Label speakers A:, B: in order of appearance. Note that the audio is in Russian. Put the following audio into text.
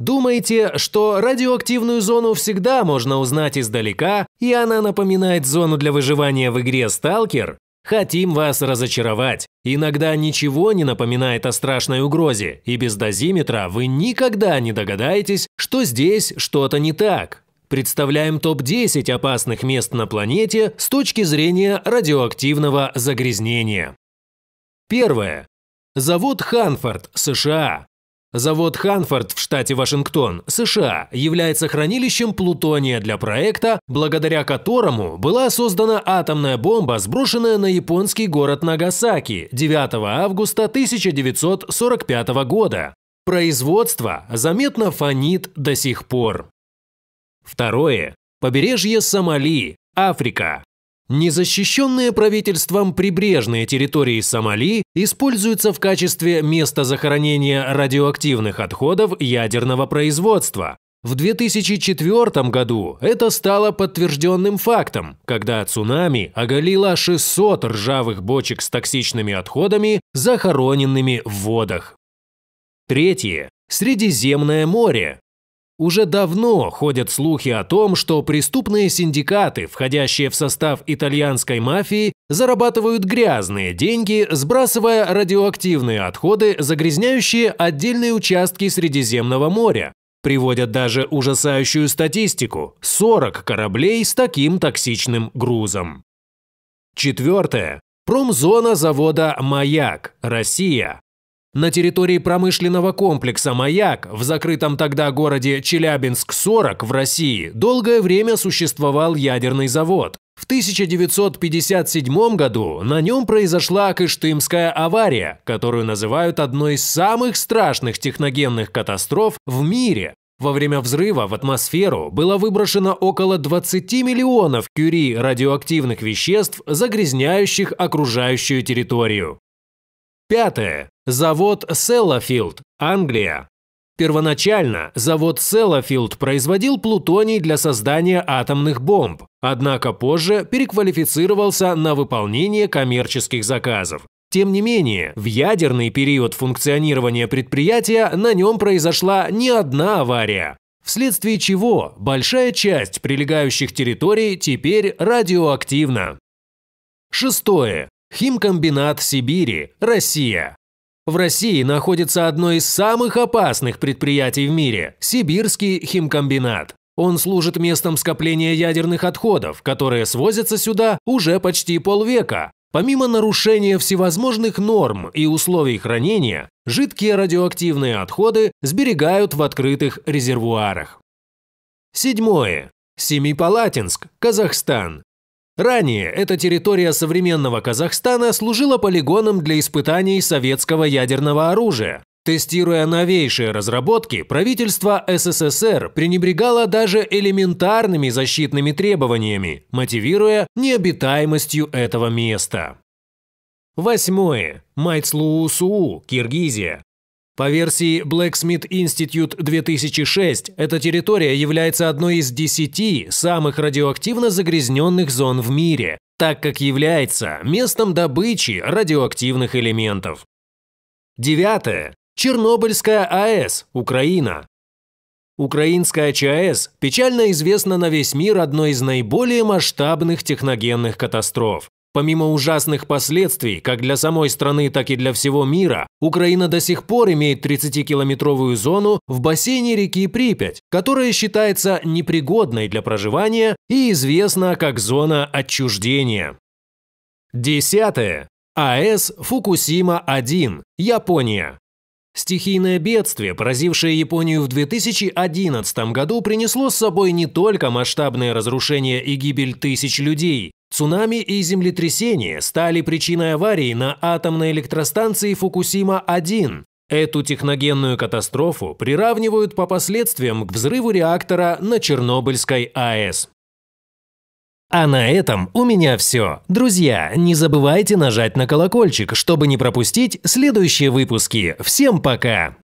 A: Думаете, что радиоактивную зону всегда можно узнать издалека, и она напоминает зону для выживания в игре «Сталкер»? Хотим вас разочаровать. Иногда ничего не напоминает о страшной угрозе, и без дозиметра вы никогда не догадаетесь, что здесь что-то не так. Представляем топ-10 опасных мест на планете с точки зрения радиоактивного загрязнения. Первое. Завод Ханфорд, США. Завод Ханфорд в штате Вашингтон, США, является хранилищем плутония для проекта, благодаря которому была создана атомная бомба, сброшенная на японский город Нагасаки 9 августа 1945 года. Производство заметно фонит до сих пор. Второе. Побережье Сомали, Африка. Незащищенные правительством прибрежные территории Сомали используются в качестве места захоронения радиоактивных отходов ядерного производства. В 2004 году это стало подтвержденным фактом, когда цунами оголило 600 ржавых бочек с токсичными отходами, захороненными в водах. Третье. Средиземное море. Уже давно ходят слухи о том, что преступные синдикаты, входящие в состав итальянской мафии, зарабатывают грязные деньги, сбрасывая радиоактивные отходы, загрязняющие отдельные участки Средиземного моря. Приводят даже ужасающую статистику – 40 кораблей с таким токсичным грузом. Четвертое. Промзона завода «Маяк», Россия. На территории промышленного комплекса «Маяк» в закрытом тогда городе Челябинск-40 в России долгое время существовал ядерный завод. В 1957 году на нем произошла Кыштымская авария, которую называют одной из самых страшных техногенных катастроф в мире. Во время взрыва в атмосферу было выброшено около 20 миллионов кюри радиоактивных веществ, загрязняющих окружающую территорию. Пятое. Завод Селлафилд, Англия. Первоначально завод Селлафилд производил плутоний для создания атомных бомб, однако позже переквалифицировался на выполнение коммерческих заказов. Тем не менее, в ядерный период функционирования предприятия на нем произошла не одна авария, вследствие чего большая часть прилегающих территорий теперь радиоактивна. Шестое. Химкомбинат Сибири, Россия. В России находится одно из самых опасных предприятий в мире – Сибирский химкомбинат. Он служит местом скопления ядерных отходов, которые свозятся сюда уже почти полвека. Помимо нарушения всевозможных норм и условий хранения, жидкие радиоактивные отходы сберегают в открытых резервуарах. Седьмое. Семипалатинск, Казахстан. Ранее эта территория современного Казахстана служила полигоном для испытаний советского ядерного оружия. Тестируя новейшие разработки, правительство СССР пренебрегало даже элементарными защитными требованиями, мотивируя необитаемостью этого места. Восьмое. Майцлуусуу, Киргизия. По версии Blacksmith Institute 2006, эта территория является одной из десяти самых радиоактивно загрязненных зон в мире, так как является местом добычи радиоактивных элементов. Девятое. Чернобыльская АЭС, Украина. Украинская а ЧАЭС печально известна на весь мир одной из наиболее масштабных техногенных катастроф. Помимо ужасных последствий, как для самой страны, так и для всего мира, Украина до сих пор имеет 30-километровую зону в бассейне реки Припять, которая считается непригодной для проживания и известна как зона отчуждения. Десятое. АЭС Фукусима-1, Япония. Стихийное бедствие, поразившее Японию в 2011 году, принесло с собой не только масштабные разрушения и гибель тысяч людей, Цунами и землетрясение стали причиной аварии на атомной электростанции Фукусима-1. Эту техногенную катастрофу приравнивают по последствиям к взрыву реактора на Чернобыльской АЭС. А на этом у меня все. Друзья, не забывайте нажать на колокольчик, чтобы не пропустить следующие выпуски. Всем пока!